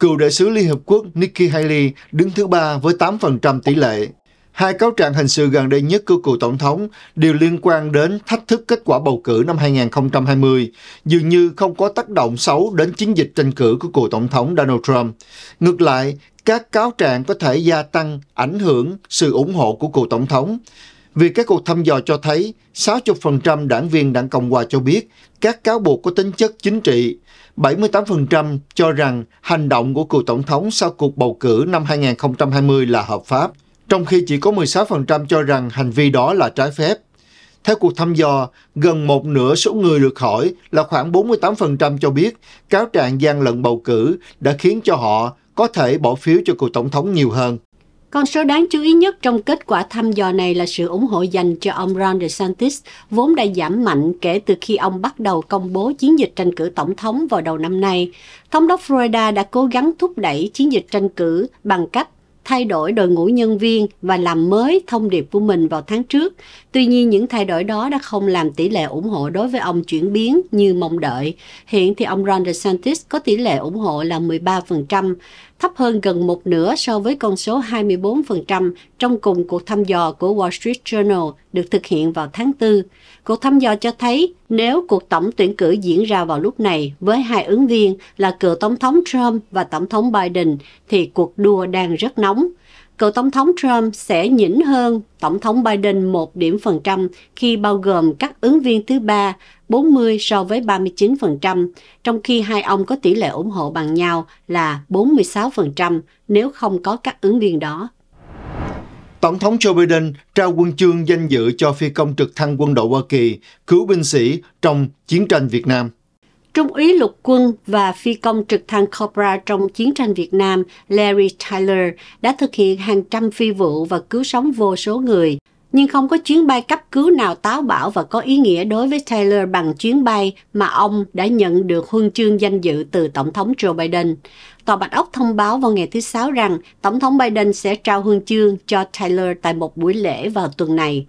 [SPEAKER 1] cựu đại sứ Liên Hợp Quốc Nikki Haley đứng thứ ba với 8% tỷ lệ. Hai cáo trạng hình sự gần đây nhất của cựu tổng thống đều liên quan đến thách thức kết quả bầu cử năm 2020, dường như không có tác động xấu đến chiến dịch tranh cử của cựu tổng thống Donald Trump. Ngược lại, các cáo trạng có thể gia tăng ảnh hưởng sự ủng hộ của cựu tổng thống. Vì các cuộc thăm dò cho thấy 60% đảng viên đảng Cộng hòa cho biết các cáo buộc có tính chất chính trị, 78% cho rằng hành động của cựu tổng thống sau cuộc bầu cử năm 2020 là hợp pháp, trong khi chỉ có 16% cho rằng hành vi đó là trái phép. Theo cuộc thăm dò, gần một nửa số người được hỏi là khoảng 48% cho biết cáo trạng gian lận bầu cử đã khiến cho họ có thể bỏ phiếu cho cựu tổng thống nhiều hơn.
[SPEAKER 2] Con số đáng chú ý nhất trong kết quả thăm dò này là sự ủng hộ dành cho ông Ron DeSantis, vốn đã giảm mạnh kể từ khi ông bắt đầu công bố chiến dịch tranh cử tổng thống vào đầu năm nay. Thống đốc Florida đã cố gắng thúc đẩy chiến dịch tranh cử bằng cách thay đổi đội ngũ nhân viên và làm mới thông điệp của mình vào tháng trước. Tuy nhiên, những thay đổi đó đã không làm tỷ lệ ủng hộ đối với ông chuyển biến như mong đợi. Hiện thì ông Ron DeSantis có tỷ lệ ủng hộ là 13% thấp hơn gần một nửa so với con số 24% trong cùng cuộc thăm dò của Wall Street Journal được thực hiện vào tháng 4. Cuộc thăm dò cho thấy nếu cuộc tổng tuyển cử diễn ra vào lúc này với hai ứng viên là cựu Tổng thống Trump và Tổng thống Biden thì cuộc đua đang rất nóng cựu Tổng thống Trump sẽ nhỉnh hơn Tổng thống Biden một điểm phần trăm khi bao gồm các ứng viên thứ ba 40 so với 39%, trong khi hai ông có tỷ lệ ủng hộ bằng nhau là 46% nếu không có các ứng viên đó.
[SPEAKER 1] Tổng thống Joe Biden trao quân chương danh dự cho phi công trực thăng quân đội Hoa Kỳ, cứu binh sĩ trong chiến tranh Việt Nam.
[SPEAKER 2] Trung úy lục quân và phi công trực thăng Cobra trong chiến tranh Việt Nam Larry Tyler đã thực hiện hàng trăm phi vụ và cứu sống vô số người. Nhưng không có chuyến bay cấp cứu nào táo bạo và có ý nghĩa đối với Tyler bằng chuyến bay mà ông đã nhận được huân chương danh dự từ Tổng thống Joe Biden. Tòa Bạch Ốc thông báo vào ngày thứ Sáu rằng Tổng thống Biden sẽ trao huân chương cho Tyler tại một buổi lễ vào tuần này.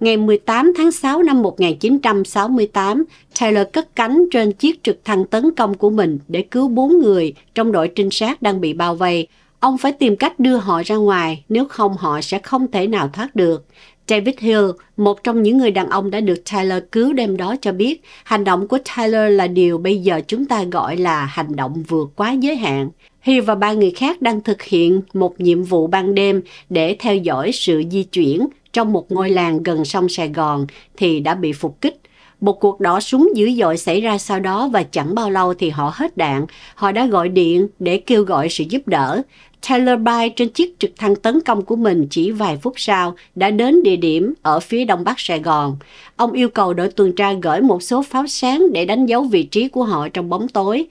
[SPEAKER 2] Ngày 18 tháng 6 năm 1968, Taylor cất cánh trên chiếc trực thăng tấn công của mình để cứu bốn người trong đội trinh sát đang bị bao vây. Ông phải tìm cách đưa họ ra ngoài, nếu không họ sẽ không thể nào thoát được. David Hill, một trong những người đàn ông đã được Tyler cứu đêm đó cho biết, hành động của Tyler là điều bây giờ chúng ta gọi là hành động vượt quá giới hạn. Hill và ba người khác đang thực hiện một nhiệm vụ ban đêm để theo dõi sự di chuyển trong một ngôi làng gần sông Sài Gòn thì đã bị phục kích. Một cuộc đỏ súng dữ dội xảy ra sau đó và chẳng bao lâu thì họ hết đạn. Họ đã gọi điện để kêu gọi sự giúp đỡ. Taylor Bay trên chiếc trực thăng tấn công của mình chỉ vài phút sau đã đến địa điểm ở phía đông bắc Sài Gòn. Ông yêu cầu đội tuần tra gửi một số pháo sáng để đánh dấu vị trí của họ trong bóng tối.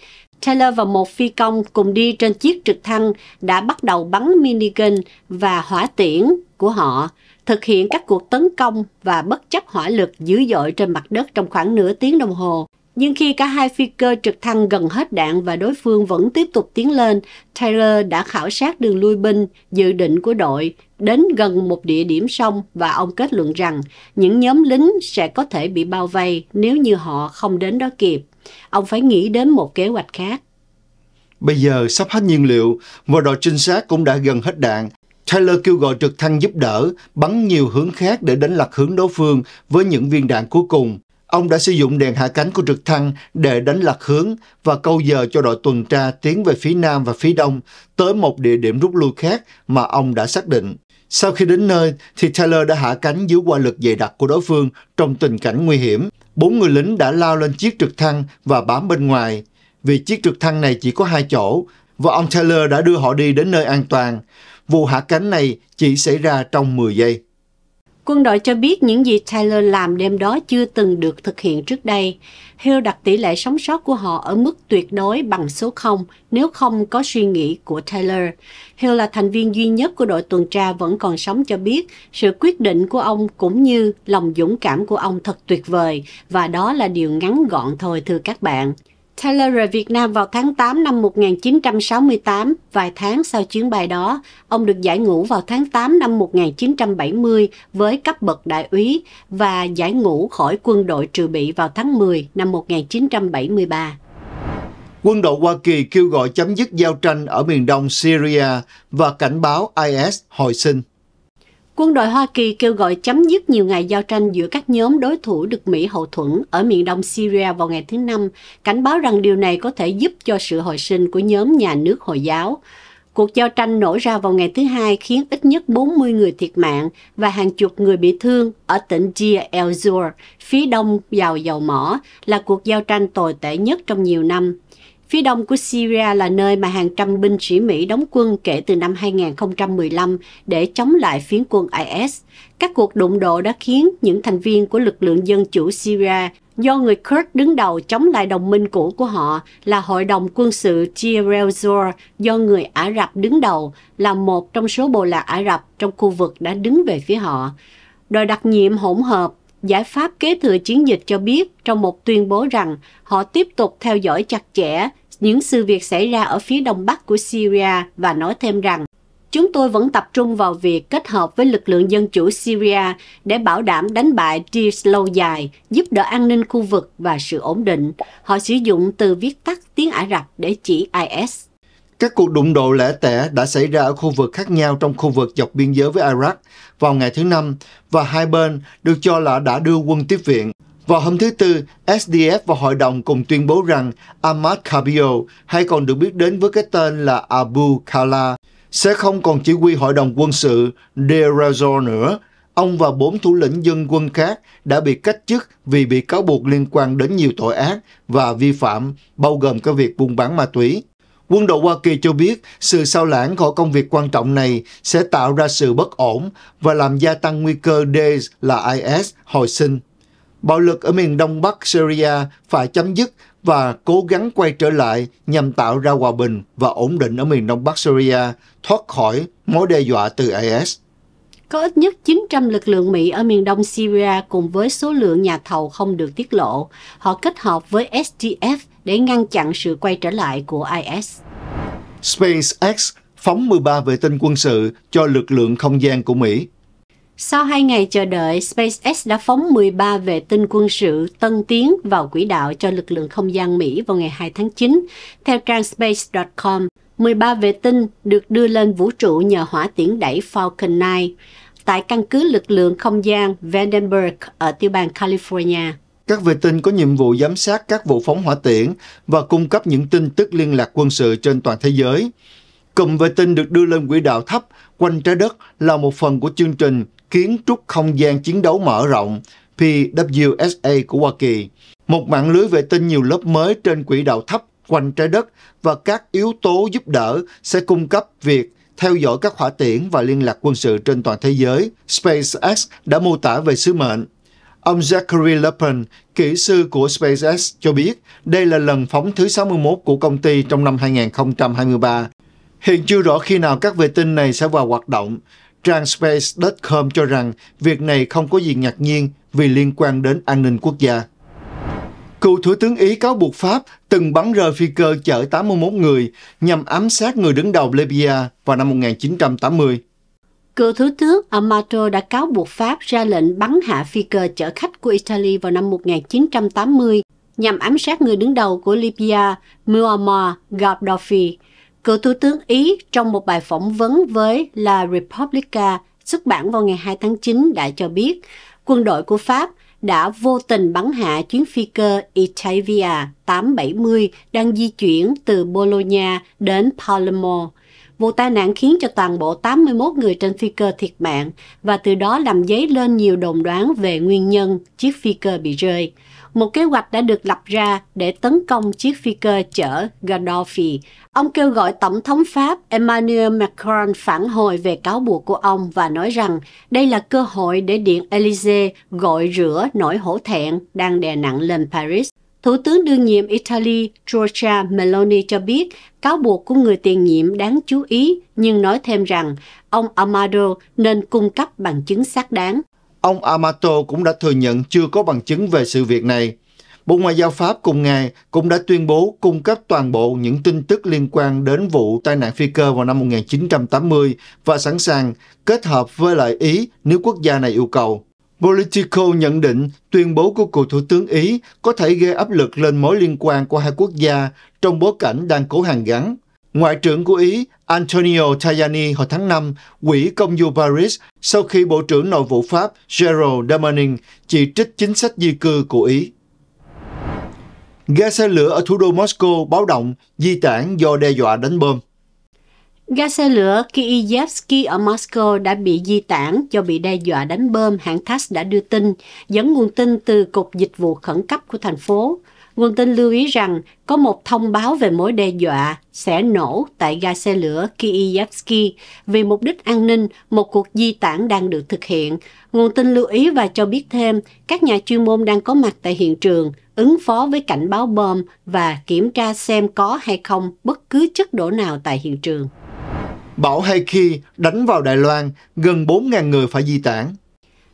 [SPEAKER 2] Taylor và một phi công cùng đi trên chiếc trực thăng đã bắt đầu bắn minigun và hỏa tiễn của họ thực hiện các cuộc tấn công và bất chấp hỏa lực dữ dội trên mặt đất trong khoảng nửa tiếng đồng hồ. Nhưng khi cả hai phi cơ trực thăng gần hết đạn và đối phương vẫn tiếp tục tiến lên, Taylor đã khảo sát đường lui binh dự định của đội đến gần một địa điểm sông và ông kết luận rằng những nhóm lính sẽ có thể bị bao vây nếu như họ không đến đó kịp. Ông phải nghĩ đến một kế hoạch khác.
[SPEAKER 1] Bây giờ sắp hết nhiên liệu và đội trinh sát cũng đã gần hết đạn Tyler kêu gọi trực thăng giúp đỡ, bắn nhiều hướng khác để đánh lạc hướng đối phương với những viên đạn cuối cùng. Ông đã sử dụng đèn hạ cánh của trực thăng để đánh lạc hướng và câu giờ cho đội tuần tra tiến về phía nam và phía đông tới một địa điểm rút lui khác mà ông đã xác định. Sau khi đến nơi thì Tyler đã hạ cánh dưới quả lực dày đặc của đối phương trong tình cảnh nguy hiểm. Bốn người lính đã lao lên chiếc trực thăng và bám bên ngoài. Vì chiếc trực thăng này chỉ có hai chỗ và ông Tyler đã đưa họ đi đến nơi an toàn. Vụ hạ cánh này chỉ xảy ra trong 10 giây.
[SPEAKER 2] Quân đội cho biết những gì Taylor làm đêm đó chưa từng được thực hiện trước đây. Hill đặt tỷ lệ sống sót của họ ở mức tuyệt đối bằng số 0 nếu không có suy nghĩ của Taylor. Hill là thành viên duy nhất của đội tuần tra vẫn còn sống cho biết sự quyết định của ông cũng như lòng dũng cảm của ông thật tuyệt vời và đó là điều ngắn gọn thôi thưa các bạn. Taylor rời Việt Nam vào tháng 8 năm 1968, vài tháng sau chuyến bay đó, ông được giải ngũ vào tháng 8 năm 1970 với cấp bậc đại úy và giải ngũ khỏi quân đội trừ bị vào tháng 10 năm 1973.
[SPEAKER 1] Quân đội Hoa Kỳ kêu gọi chấm dứt giao tranh ở miền đông Syria và cảnh báo IS hồi sinh.
[SPEAKER 2] Quân đội Hoa Kỳ kêu gọi chấm dứt nhiều ngày giao tranh giữa các nhóm đối thủ được Mỹ hậu thuẫn ở miền đông Syria vào ngày thứ Năm, cảnh báo rằng điều này có thể giúp cho sự hồi sinh của nhóm nhà nước Hồi giáo. Cuộc giao tranh nổ ra vào ngày thứ Hai khiến ít nhất 40 người thiệt mạng và hàng chục người bị thương ở tỉnh Deir el-Zur, phía đông giàu dầu mỏ, là cuộc giao tranh tồi tệ nhất trong nhiều năm. Phía đông của Syria là nơi mà hàng trăm binh sĩ Mỹ đóng quân kể từ năm 2015 để chống lại phiến quân IS. Các cuộc đụng độ đã khiến những thành viên của lực lượng dân chủ Syria do người Kurd đứng đầu chống lại đồng minh cũ của họ là Hội đồng quân sự Tirelzor do người Ả Rập đứng đầu là một trong số bộ lạc Ả Rập trong khu vực đã đứng về phía họ. Đội đặc nhiệm hỗn hợp Giải pháp kế thừa chiến dịch cho biết trong một tuyên bố rằng họ tiếp tục theo dõi chặt chẽ những sự việc xảy ra ở phía đông bắc của Syria và nói thêm rằng Chúng tôi vẫn tập trung vào việc kết hợp với lực lượng dân chủ Syria để bảo đảm đánh bại IS lâu dài, giúp đỡ an ninh khu vực và sự ổn định. Họ sử dụng từ viết tắt tiếng Ả Rập để chỉ IS.
[SPEAKER 1] Các cuộc đụng độ lẻ tẻ đã xảy ra ở khu vực khác nhau trong khu vực dọc biên giới với Iraq vào ngày thứ Năm và hai bên được cho là đã đưa quân tiếp viện. Vào hôm thứ Tư, SDF và Hội đồng cùng tuyên bố rằng Ahmad Kabio, hay còn được biết đến với cái tên là Abu Kala, sẽ không còn chỉ huy Hội đồng quân sự Deir nữa. Ông và bốn thủ lĩnh dân quân khác đã bị cách chức vì bị cáo buộc liên quan đến nhiều tội ác và vi phạm, bao gồm cả việc buôn bán ma túy. Quân đội Hoa Kỳ cho biết sự sao lãng khỏi công việc quan trọng này sẽ tạo ra sự bất ổn và làm gia tăng nguy cơ Daesh là IS hồi sinh. Bạo lực ở miền đông bắc Syria phải chấm dứt và cố gắng quay trở lại nhằm tạo ra hòa bình và ổn định ở miền đông bắc Syria, thoát khỏi mối đe dọa từ IS.
[SPEAKER 2] Có ít nhất 900 lực lượng Mỹ ở miền đông Syria cùng với số lượng nhà thầu không được tiết lộ. Họ kết hợp với SDF để ngăn chặn sự quay trở lại của IS.
[SPEAKER 1] SpaceX phóng 13 vệ tinh quân sự cho lực lượng không gian của Mỹ.
[SPEAKER 2] Sau hai ngày chờ đợi, SpaceX đã phóng 13 vệ tinh quân sự tân tiến vào quỹ đạo cho lực lượng không gian Mỹ vào ngày 2 tháng 9. Theo trang space.com, 13 vệ tinh được đưa lên vũ trụ nhờ hỏa tiễn đẩy Falcon 9 tại căn cứ lực lượng không gian Vandenberg ở tiểu bang California
[SPEAKER 1] các vệ tinh có nhiệm vụ giám sát các vụ phóng hỏa tiễn và cung cấp những tin tức liên lạc quân sự trên toàn thế giới. Cụm vệ tinh được đưa lên quỹ đạo thấp quanh trái đất là một phần của chương trình Kiến trúc Không gian Chiến đấu Mở rộng PWSA của Hoa Kỳ, một mạng lưới vệ tinh nhiều lớp mới trên quỹ đạo thấp quanh trái đất và các yếu tố giúp đỡ sẽ cung cấp việc theo dõi các hỏa tiễn và liên lạc quân sự trên toàn thế giới. SpaceX đã mô tả về sứ mệnh Ông Zachary Lepin, kỹ sư của SpaceX, cho biết đây là lần phóng thứ 61 của công ty trong năm 2023. Hiện chưa rõ khi nào các vệ tinh này sẽ vào hoạt động. Trang Space.com cho rằng việc này không có gì ngạc nhiên vì liên quan đến an ninh quốc gia. Cựu Thủ tướng Ý cáo buộc Pháp từng bắn rơi phi cơ chở 81 người nhằm ám sát người đứng đầu Libya vào năm 1980.
[SPEAKER 2] Cựu Thủ tướng Amato đã cáo buộc Pháp ra lệnh bắn hạ phi cơ chở khách của Italy vào năm 1980 nhằm ám sát người đứng đầu của Libya Muammar Gaddafi. Cựu Thủ tướng Ý trong một bài phỏng vấn với La Repubblica xuất bản vào ngày 2 tháng 9 đã cho biết quân đội của Pháp đã vô tình bắn hạ chuyến phi cơ Itavia 870 đang di chuyển từ Bologna đến Palermo. Vụ tai nạn khiến cho toàn bộ 81 người trên phi cơ thiệt mạng và từ đó làm dấy lên nhiều đồn đoán về nguyên nhân chiếc phi cơ bị rơi. Một kế hoạch đã được lập ra để tấn công chiếc phi cơ chở Gaddafi. Ông kêu gọi Tổng thống Pháp Emmanuel Macron phản hồi về cáo buộc của ông và nói rằng đây là cơ hội để Điện Elysee gọi rửa nỗi hổ thẹn đang đè nặng lên Paris. Thủ tướng đương nhiệm Italy Giorgia Meloni cho biết cáo buộc của người tiền nhiệm đáng chú ý, nhưng nói thêm rằng ông Amato nên cung cấp bằng chứng xác đáng.
[SPEAKER 1] Ông Amato cũng đã thừa nhận chưa có bằng chứng về sự việc này. Bộ Ngoại giao Pháp cùng ngày cũng đã tuyên bố cung cấp toàn bộ những tin tức liên quan đến vụ tai nạn phi cơ vào năm 1980 và sẵn sàng kết hợp với lại Ý nếu quốc gia này yêu cầu. Politico nhận định tuyên bố của cựu Thủ tướng Ý có thể gây áp lực lên mối liên quan của hai quốc gia trong bối cảnh đang cố hàn gắn. Ngoại trưởng của Ý Antonio Tajani hồi tháng 5 quỷ công du Paris sau khi Bộ trưởng Nội vụ Pháp Gerald Damanin chỉ trích chính sách di cư của Ý. Ga xe lửa ở thủ đô Moscow báo động di tản do đe dọa đánh bom.
[SPEAKER 2] Ga xe lửa Kiyevsky ở Moscow đã bị di tản do bị đe dọa đánh bom, hãng TASS đã đưa tin, dẫn nguồn tin từ Cục Dịch vụ Khẩn cấp của thành phố. Nguồn tin lưu ý rằng có một thông báo về mối đe dọa sẽ nổ tại ga xe lửa Kiyevsky vì mục đích an ninh, một cuộc di tản đang được thực hiện. Nguồn tin lưu ý và cho biết thêm, các nhà chuyên môn đang có mặt tại hiện trường, ứng phó với cảnh báo bom và kiểm tra xem có hay không bất cứ chất đổ nào tại hiện trường.
[SPEAKER 1] Bão Haiki đánh vào Đài Loan, gần 4.000 người phải di tản.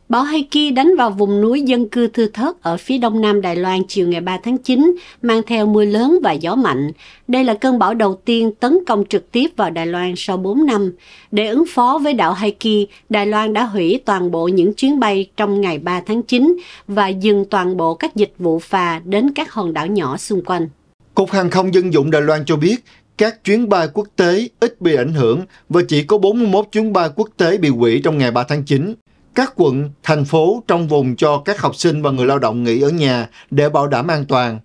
[SPEAKER 2] Bão Haiki đánh vào vùng núi dân cư thưa thớt ở phía đông nam Đài Loan chiều ngày 3 tháng 9, mang theo mưa lớn và gió mạnh. Đây là cơn bão đầu tiên tấn công trực tiếp vào Đài Loan sau 4 năm. Để ứng phó với đảo Haiki, Đài Loan đã hủy toàn bộ những chuyến bay trong ngày 3 tháng 9 và dừng toàn bộ các dịch vụ phà đến các hòn
[SPEAKER 1] đảo nhỏ xung quanh. Cục Hàng không Dân dụng Đài Loan cho biết các chuyến bay quốc tế ít bị ảnh hưởng và chỉ có 41 chuyến bay quốc tế bị hủy trong ngày 3 tháng 9. Các quận, thành phố trong vùng cho các học sinh và người lao động nghỉ ở nhà để bảo đảm an toàn.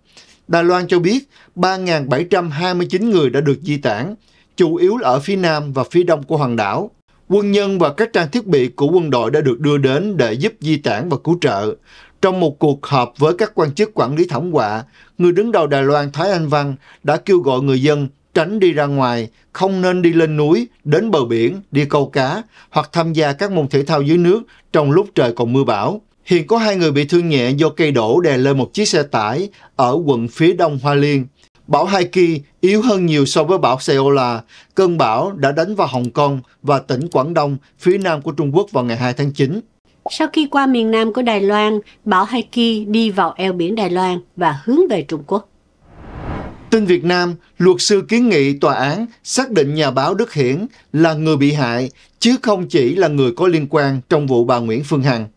[SPEAKER 1] Đài Loan cho biết 3.729 người đã được di tản, chủ yếu là ở phía nam và phía đông của hòn đảo. Quân nhân và các trang thiết bị của quân đội đã được đưa đến để giúp di tản và cứu trợ. Trong một cuộc họp với các quan chức quản lý thảm họa, người đứng đầu Đài Loan Thái Anh Văn đã kêu gọi người dân tránh đi ra ngoài, không nên đi lên núi, đến bờ biển, đi câu cá hoặc tham gia các môn thể thao dưới nước trong lúc trời còn mưa bão. Hiện có hai người bị thương nhẹ do cây đổ đè lên một chiếc xe tải ở quận phía đông Hoa Liên. Bão Haiki yếu hơn nhiều so với bão Seola. Cơn bão đã đánh vào Hồng Kông và tỉnh Quảng Đông phía nam của Trung Quốc vào ngày 2 tháng 9.
[SPEAKER 2] Sau khi qua miền nam của Đài Loan, bão Haiki đi vào eo biển Đài Loan và hướng về
[SPEAKER 1] Trung Quốc. Tin Việt Nam, luật sư kiến nghị tòa án xác định nhà báo Đức Hiển là người bị hại, chứ không chỉ là người có liên quan trong vụ bà Nguyễn Phương Hằng.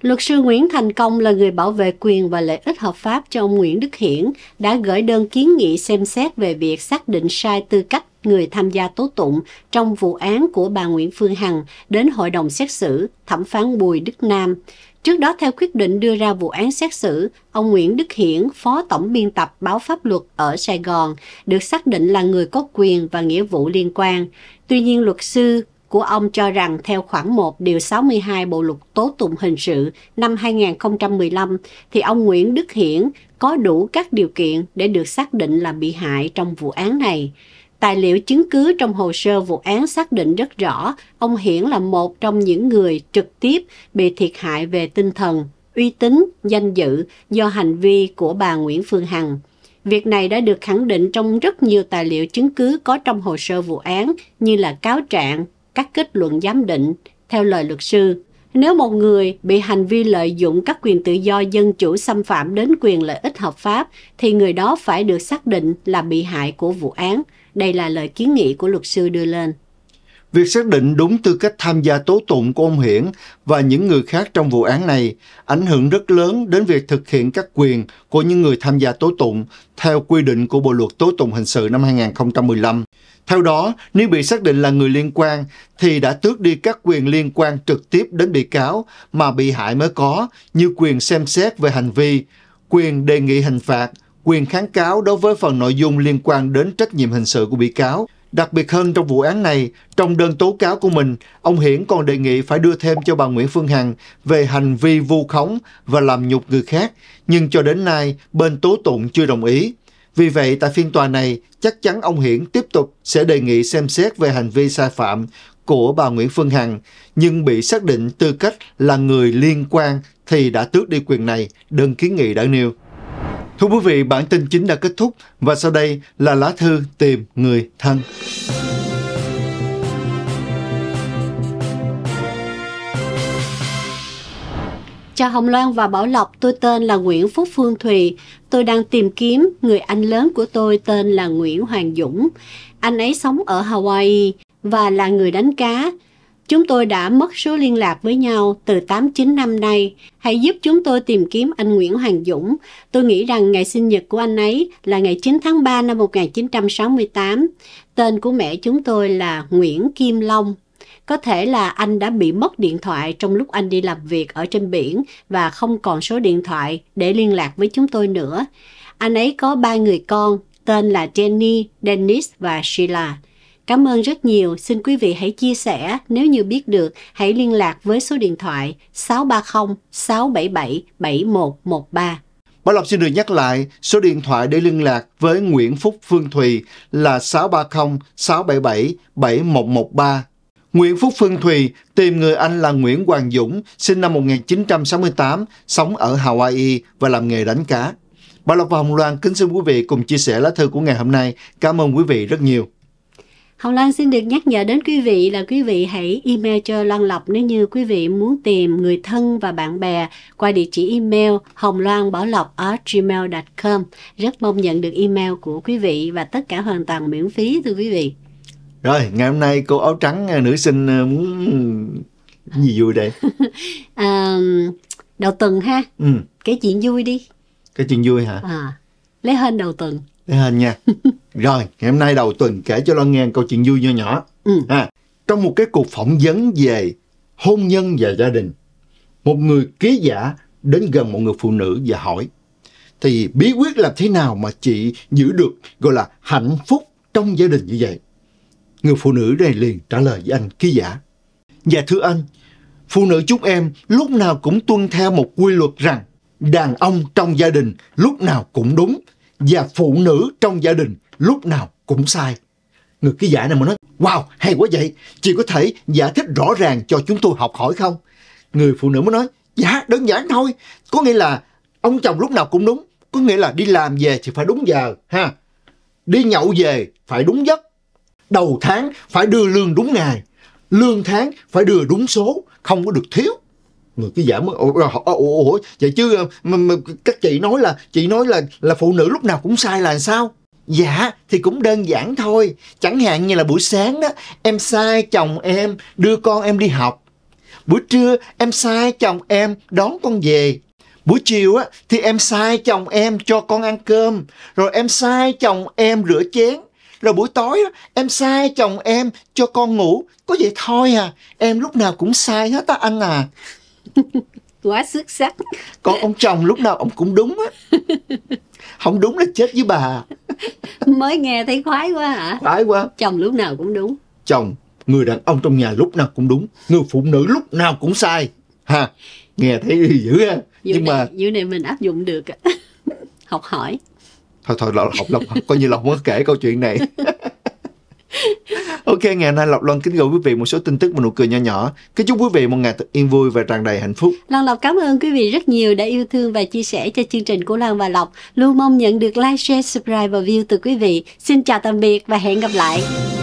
[SPEAKER 2] Luật sư Nguyễn Thành Công là người bảo vệ quyền và lợi ích hợp pháp cho ông Nguyễn Đức Hiển đã gửi đơn kiến nghị xem xét về việc xác định sai tư cách người tham gia tố tụng trong vụ án của bà Nguyễn Phương Hằng đến Hội đồng xét xử thẩm phán Bùi Đức Nam. Trước đó theo quyết định đưa ra vụ án xét xử, ông Nguyễn Đức Hiển, Phó Tổng biên tập báo pháp luật ở Sài Gòn, được xác định là người có quyền và nghĩa vụ liên quan. Tuy nhiên luật sư của ông cho rằng theo khoảng 1 điều 62 Bộ luật tố tụng hình sự năm 2015 thì ông Nguyễn Đức Hiển có đủ các điều kiện để được xác định là bị hại trong vụ án này. Tài liệu chứng cứ trong hồ sơ vụ án xác định rất rõ, ông Hiển là một trong những người trực tiếp bị thiệt hại về tinh thần, uy tín, danh dự do hành vi của bà Nguyễn Phương Hằng. Việc này đã được khẳng định trong rất nhiều tài liệu chứng cứ có trong hồ sơ vụ án như là cáo trạng, các kết luận giám định, theo lời luật sư. Nếu một người bị hành vi lợi dụng các quyền tự do dân chủ xâm phạm đến quyền lợi ích hợp pháp, thì người đó phải được xác định là bị hại của vụ án. Đây là lời kiến nghị của luật
[SPEAKER 1] sư đưa lên. Việc xác định đúng tư cách tham gia tố tụng của ông Hiển và những người khác trong vụ án này ảnh hưởng rất lớn đến việc thực hiện các quyền của những người tham gia tố tụng theo quy định của Bộ luật tố tụng hình sự năm 2015. Theo đó, nếu bị xác định là người liên quan thì đã tước đi các quyền liên quan trực tiếp đến bị cáo mà bị hại mới có như quyền xem xét về hành vi, quyền đề nghị hình phạt, quyền kháng cáo đối với phần nội dung liên quan đến trách nhiệm hình sự của bị cáo. Đặc biệt hơn trong vụ án này, trong đơn tố cáo của mình, ông Hiển còn đề nghị phải đưa thêm cho bà Nguyễn Phương Hằng về hành vi vu khống và làm nhục người khác, nhưng cho đến nay bên tố tụng chưa đồng ý. Vì vậy, tại phiên tòa này, chắc chắn ông Hiển tiếp tục sẽ đề nghị xem xét về hành vi sai phạm của bà Nguyễn Phương Hằng, nhưng bị xác định tư cách là người liên quan thì đã tước đi quyền này, đơn kiến nghị đã nêu. Thưa quý vị, bản tin chính đã kết thúc và sau đây là lá thư tìm người thân.
[SPEAKER 2] Chào Hồng Loan và Bảo Lộc, tôi tên là Nguyễn Phúc Phương Thùy. Tôi đang tìm kiếm người anh lớn của tôi tên là Nguyễn Hoàng Dũng. Anh ấy sống ở Hawaii và là người đánh cá. Chúng tôi đã mất số liên lạc với nhau từ 8-9 năm nay. Hãy giúp chúng tôi tìm kiếm anh Nguyễn Hoàng Dũng. Tôi nghĩ rằng ngày sinh nhật của anh ấy là ngày 9 tháng 3 năm 1968. Tên của mẹ chúng tôi là Nguyễn Kim Long. Có thể là anh đã bị mất điện thoại trong lúc anh đi làm việc ở trên biển và không còn số điện thoại để liên lạc với chúng tôi nữa. Anh ấy có ba người con, tên là Jenny, Dennis và Sheila. Cảm ơn rất nhiều. Xin quý vị hãy chia sẻ. Nếu như biết được, hãy liên lạc với số điện thoại 630 677 7113.
[SPEAKER 1] Bảo Lộc xin được nhắc lại, số điện thoại để liên lạc với Nguyễn Phúc Phương Thùy là 630 677 7113. Nguyễn Phúc Phương Thùy tìm người anh là Nguyễn Hoàng Dũng, sinh năm 1968, sống ở Hawaii và làm nghề đánh cá. Bảo Lộc và Hồng Loan kính xin quý vị cùng chia sẻ lá thư của ngày hôm nay. Cảm ơn quý vị rất nhiều. Hồng
[SPEAKER 2] Loan xin được nhắc nhở đến quý vị là quý vị hãy email cho Loan Lộc nếu như quý vị muốn tìm người thân và bạn bè qua địa chỉ email hongloanbõlọc@gmail.com. Rất mong nhận được email của quý vị và tất cả hoàn toàn miễn phí thưa quý vị.
[SPEAKER 1] Rồi, ngày hôm nay cô áo trắng à, nữ sinh à, muốn gì vui đây?
[SPEAKER 2] à, đầu tuần ha. Ừ. Cái chuyện vui đi.
[SPEAKER 1] Cái chuyện vui hả?
[SPEAKER 2] À, lấy hên đầu tuần.
[SPEAKER 1] Thế nha. Rồi, ngày hôm nay đầu tuần kể cho Loan nghe câu chuyện vui nho nhỏ. Ừ. À, trong một cái cuộc phỏng vấn về hôn nhân và gia đình, một người ký giả đến gần một người phụ nữ và hỏi thì bí quyết làm thế nào mà chị giữ được gọi là hạnh phúc trong gia đình như vậy? Người phụ nữ này liền trả lời với anh ký giả. Dạ thưa anh, phụ nữ chúng em lúc nào cũng tuân theo một quy luật rằng đàn ông trong gia đình lúc nào cũng đúng, và phụ nữ trong gia đình lúc nào cũng sai. Người ký giả này mà nói, wow, hay quá vậy, chị có thể giải thích rõ ràng cho chúng tôi học hỏi không? Người phụ nữ mới nói, dạ, đơn giản thôi, có nghĩa là ông chồng lúc nào cũng đúng, có nghĩa là đi làm về thì phải đúng giờ, ha. Đi nhậu về phải đúng giấc, đầu tháng phải đưa lương đúng ngày, lương tháng phải đưa đúng số, không có được thiếu người cứ giả mất ủa, ủa, ủa vậy chứ ờ, mà, mà, các chị nói là chị nói là là phụ nữ lúc nào cũng sai là sao Dạ thì cũng đơn giản thôi Chẳng hạn như là buổi sáng đó Em sai chồng em đưa con em đi học Buổi trưa em sai chồng em đón con về Buổi chiều á thì em sai chồng em cho con ăn cơm Rồi em sai chồng em rửa chén Rồi buổi tối em sai chồng em cho con ngủ Có vậy thôi à Em lúc nào cũng sai hết á anh à quá xuất sắc còn ông chồng lúc nào ông cũng đúng á không đúng là chết với bà
[SPEAKER 2] mới nghe thấy khoái quá hả khoái quá chồng lúc nào cũng đúng
[SPEAKER 1] chồng người đàn ông trong nhà lúc nào cũng đúng người phụ nữ lúc nào cũng sai ha nghe thấy dữ ha dự nhưng này, mà
[SPEAKER 2] dự này mình áp dụng được học hỏi
[SPEAKER 1] thôi thôi học lộc coi như là không có kể câu chuyện này ok, ngày hôm nay Lộc Loan kính gửi quý vị một số tin tức và nụ cười nhỏ nhỏ. Kính chúc quý vị một ngày thật yên vui và tràn đầy hạnh phúc.
[SPEAKER 2] Lan Lộc cảm ơn quý vị rất nhiều đã yêu thương và chia sẻ cho chương trình của Lan và Lộc. Luôn mong nhận được like, share, subscribe và view từ quý vị. Xin chào tạm biệt và hẹn gặp lại.